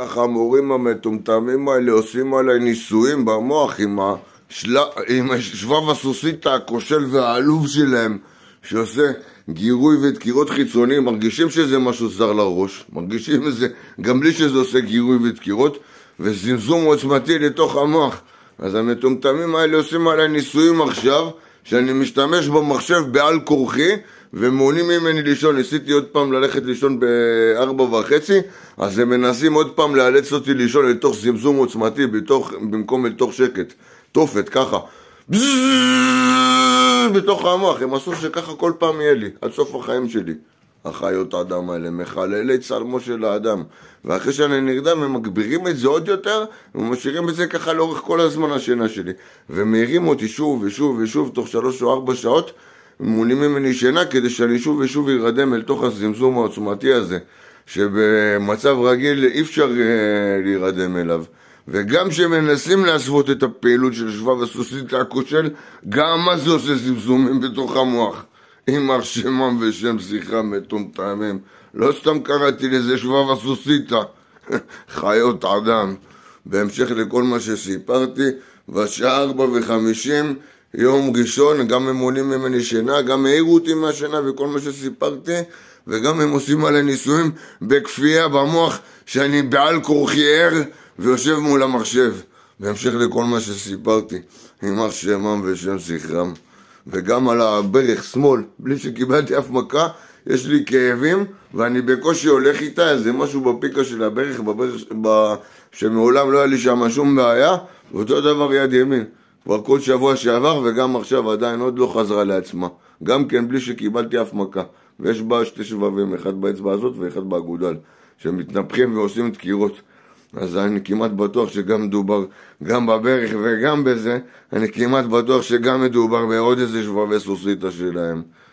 החמורים המטומטמים האלה עושים עליי ניסויים במוח עם, השל... עם השבב הסוסית הכושל והעלוב שלהם שעושה גירוי ודקירות חיצוניים, מרגישים שזה משהו זר לראש, מרגישים את זה גם בלי שזה עושה גירוי ודקירות וזמזום עוצמתי לתוך המוח אז המטומטמים האלה עושים עליי ניסויים עכשיו שאני משתמש במחשב בעל כורחי ומונעים ממני לישון, ניסיתי עוד פעם ללכת לישון בארבע וחצי, אז הם מנסים עוד פעם לאלץ אותי לישון לתוך זמזום עוצמתי, בתוך, במקום לתוך שקט, תופת, ככה. בתוך המוח, הם עשו שככה כל פעם יהיה לי, עד סוף החיים שלי. החיות האדם האלה, מחללי צלמו של האדם. ואחרי שאני נרדם, הם מגבירים את זה עוד יותר, ומשאירים את זה ככה לאורך כל הזמן השינה שלי. ומעירים אותי שוב ושוב ושוב, תוך שלוש או ארבע שעות, מונעים ממני שינה כדי שאני שוב ושוב ארדם אל תוך הזמזום העוצמתי הזה, שבמצב רגיל אי אפשר אה, להירדם אליו. וגם כשמנסים להסוות את הפעילות של שבב הסוסית הכושל, גם אז זה עושה זמזומים בתוך המוח. יימח שמם ושם שיחה מטומטמים. לא סתם קראתי לזה שבב הסוסיתא, חיות אדם. בהמשך לכל מה שסיפרתי, בשעה ארבע וחמישים יום ראשון, גם הם עולים ממני שינה, גם העירו אותי מהשינה וכל מה שסיפרתי, וגם הם עושים עלי ניסויים בכפייה במוח שאני בעל כורחי ער ויושב מול המחשב. בהמשך לכל מה שסיפרתי, יימח שמם ושם זכרם. וגם על הברך שמאל, בלי שקיבלתי אף מכה, יש לי כאבים ואני בקושי הולך איתה, איזה משהו בפיקה של הברך, בברך, ב... שמעולם לא היה לי שם שום בעיה, ואותו דבר יד ימין. כבר כל שבוע שעבר וגם עכשיו עדיין עוד לא חזרה לעצמה. גם כן בלי שקיבלתי אף מכה. ויש בה שתי שבבים, אחד באצבע הזאת ואחד באגודל, שמתנפחים ועושים דקירות. אז אני כמעט בטוח שגם מדובר גם בברך וגם בזה, אני כמעט בטוח שגם מדובר בעוד איזה שבבי סוסיתא שלהם.